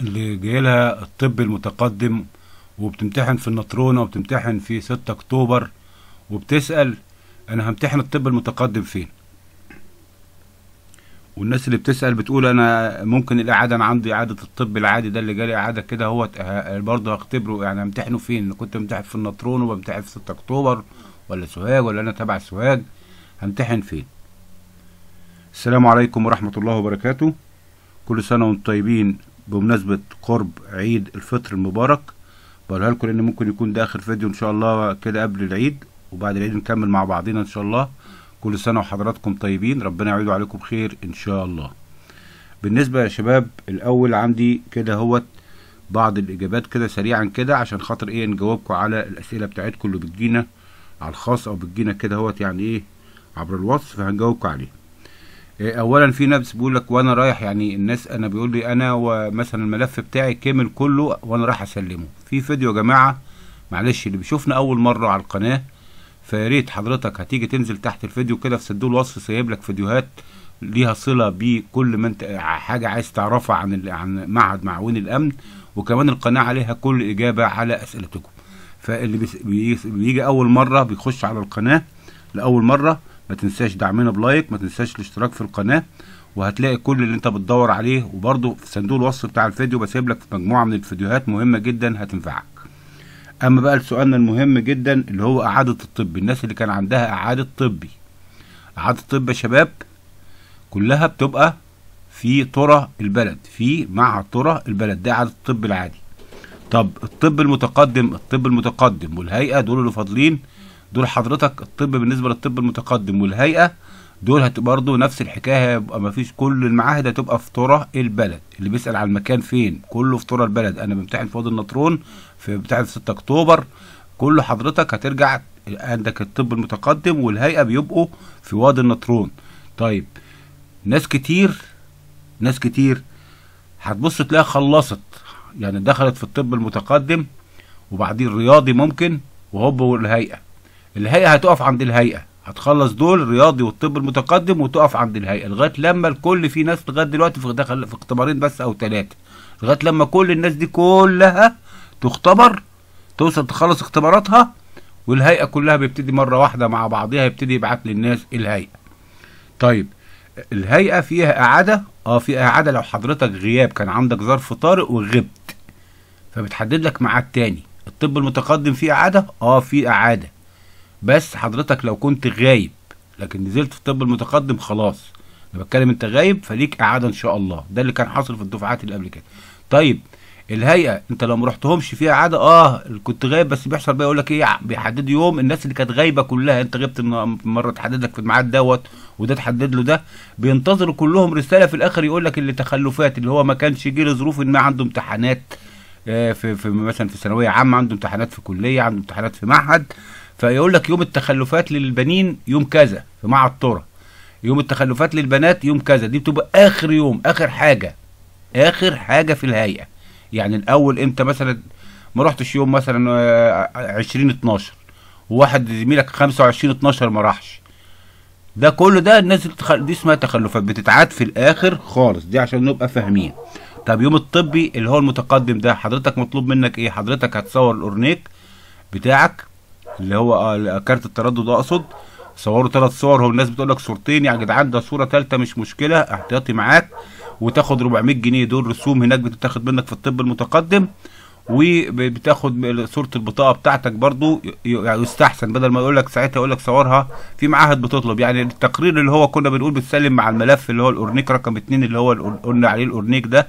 اللي جاي لها الطب المتقدم وبتمتحن في النطرونة وبتمتحن في 6 أكتوبر وبتسأل أنا همتحن الطب المتقدم فين والناس اللي بتسأل بتقول أنا ممكن الإعادة أنا عندي إعادة الطب العادي ده اللي جالي إعادة كده هو أه، برضه هختبره يعني همتحنه فين أنا كنت بمتحن في النطرون وبمتحن في 6 أكتوبر ولا سوهاج ولا أنا تبع سوهاج همتحن فين السلام عليكم ورحمة الله وبركاته كل سنة وانتم طيبين بمناسبة قرب عيد الفطر المبارك بقولها لكم لأن ممكن يكون ده آخر فيديو إن شاء الله كده قبل العيد وبعد العيد نكمل مع بعضنا إن شاء الله كل سنة وحضراتكم طيبين ربنا يعيده عليكم خير إن شاء الله بالنسبة يا شباب الأول عندي كده هوت بعض الإجابات كده سريعا كده عشان خاطر إيه نجاوبكم على الأسئلة بتاعتكم اللي بتجينا على الخاص أو بتجينا كده هوت يعني إيه عبر الوصف هنجاوبكم عليه اولا في ناس بيقول لك وانا رايح يعني الناس انا بيقول لي انا ومثلا الملف بتاعي كامل كله وانا رايح اسلمه في فيديو يا جماعه معلش اللي بيشوفنا اول مره على القناه فيا ريت حضرتك هتيجي تنزل تحت الفيديو كده في صندوق الوصف سايب لك فيديوهات ليها صله بكل ما انت حاجه عايز تعرفها عن عن معهد معاون الامن وكمان القناه عليها كل اجابه على اسئلتكم فاللي بيجي اول مره بيخش على القناه لاول مره ما تنساش دعمنا بلايك ما تنساش الاشتراك في القناه وهتلاقي كل اللي انت بتدور عليه وبرضو في صندوق الوصف بتاع الفيديو بسيب لك مجموعه من الفيديوهات مهمه جدا هتنفعك اما بقى لسؤالنا المهم جدا اللي هو اعاده الطب الناس اللي كان عندها اعاده طبي اعاده الطب يا شباب كلها بتبقى في طرة البلد في مع طرة البلد ده اعاده الطب العادي طب الطب المتقدم الطب المتقدم والهيئه دول اللي فاضلين دول حضرتك الطب بالنسبه للطب المتقدم والهيئه دول هتبقى برضه نفس الحكايه هيبقى مفيش كل المعاهد هتبقى في طره البلد اللي بيسال على المكان فين كله في طره البلد انا بمتحن في وادي النطرون في بتاع 6 اكتوبر كل حضرتك هترجع عندك الطب المتقدم والهيئه بيبقوا في وادي النطرون طيب ناس كتير ناس كتير هتبص تلاقيها خلصت يعني دخلت في الطب المتقدم وبعدين رياضي ممكن وهوب والهيئه الهيئه هتقف عند الهيئه هتخلص دول الرياضي والطب المتقدم وتقف عند الهيئه لغايه لما الكل في ناس لغايه دلوقتي في دخل في اختبارين بس او ثلاثه لغايه لما كل الناس دي كلها تختبر توصل تخلص اختباراتها والهيئه كلها بيبتدي مره واحده مع بعضها يبتدي يبعت للناس الهيئه طيب الهيئه فيها اعاده اه في اعاده لو حضرتك غياب كان عندك ظرف طارئ وغبت فبتحدد لك ميعاد تاني الطب المتقدم فيه اعاده اه في اعاده بس حضرتك لو كنت غايب لكن نزلت في الطب المتقدم خلاص انا بتكلم انت غايب فليك اعاده ان شاء الله ده اللي كان حاصل في الدفعات اللي قبل كده طيب الهيئه انت لو ما رحتهمش فيها اعاده اه كنت غايب بس بيحصل بقى يقول لك ايه بيحددوا يوم الناس اللي كانت غايبه كلها انت غبت مره تحدد لك في الميعاد دوت وده تحدد له ده بينتظروا كلهم رساله في الاخر يقول لك اللي تخلفات اللي هو ما كانش يجي لظروف ما عنده امتحانات آه، في في مثلا في ثانويه عامه عنده امتحانات في كليه عنده امتحانات في معهد فيقول لك يوم التخلفات للبنين يوم كذا في مع الطرة يوم التخلفات للبنات يوم كذا دي بتبقى اخر يوم اخر حاجه اخر حاجه في الهيئه يعني الاول امتى مثلا ما رحتش يوم مثلا 20 آه، 12 وواحد زميلك 25 12 ما راحش ده كله ده الناس دي اسمها تخلفات بتتعاد في الاخر خالص دي عشان نبقى فاهمين طب يوم الطبي اللي هو المتقدم ده حضرتك مطلوب منك ايه حضرتك هتصور الاورنيك بتاعك اللي هو آه، كارت التردد اقصد صوروا ثلاث صور هو الناس بتقول لك صورتين يا جدعان ده صوره ثالثه مش مشكله احتياطي معاك وتاخد 400 جنيه دول رسوم هناك بتتاخد منك في الطب المتقدم وبتاخد صوره البطاقه بتاعتك برضو يعني يستحسن بدل ما يقول لك ساعتها يقول لك صورها في معاهد بتطلب يعني التقرير اللي هو كنا بنقول بتسلم مع الملف اللي هو الاورنيك رقم 2 اللي هو قلنا عليه الاورنيك ده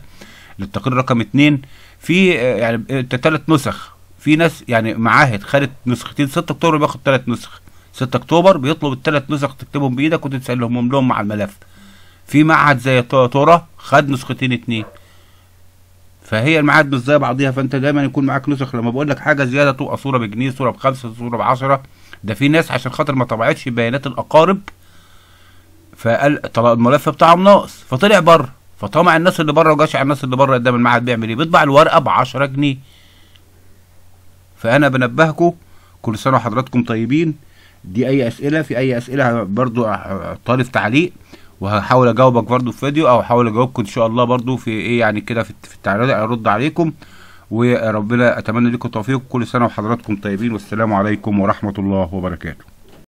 للتقرير رقم 2 في آه، يعني ثلاث آه، نسخ في ناس يعني معاهد خدت نسختين 6 اكتوبر بياخد ثلاث نسخ 6 اكتوبر بيطلب الثلاث نسخ تكتبهم بايدك وتسلمهم لهم مع الملف في معهد زي تورا خد نسختين اتنين فهي المعاهد مش زي بعضيها فانت دايما يكون معاك نسخ لما بقول لك حاجه زياده تبقى صوره بجنيه صوره بخمسه صوره بعشره ده في ناس عشان خاطر ما طبعتش بيانات الاقارب فقال طلع الملف بتاعهم ناقص فطلع بره فطمع الناس اللي بره وجشع الناس اللي بره قدام المعهد بيعمل ايه؟ بيطبع الورقه ب 10 جنيه فأنا بنبهكم كل سنة وحضراتكم طيبين دي أي أسئلة في أي أسئلة برضو طالب تعليق وهحاول أجاوبك برضو في فيديو أو احاول أجاوبكم إن شاء الله برضو في إيه يعني كده في التعليق أرد عليكم وربنا أتمنى لكم التوفيق كل سنة وحضراتكم طيبين والسلام عليكم ورحمة الله وبركاته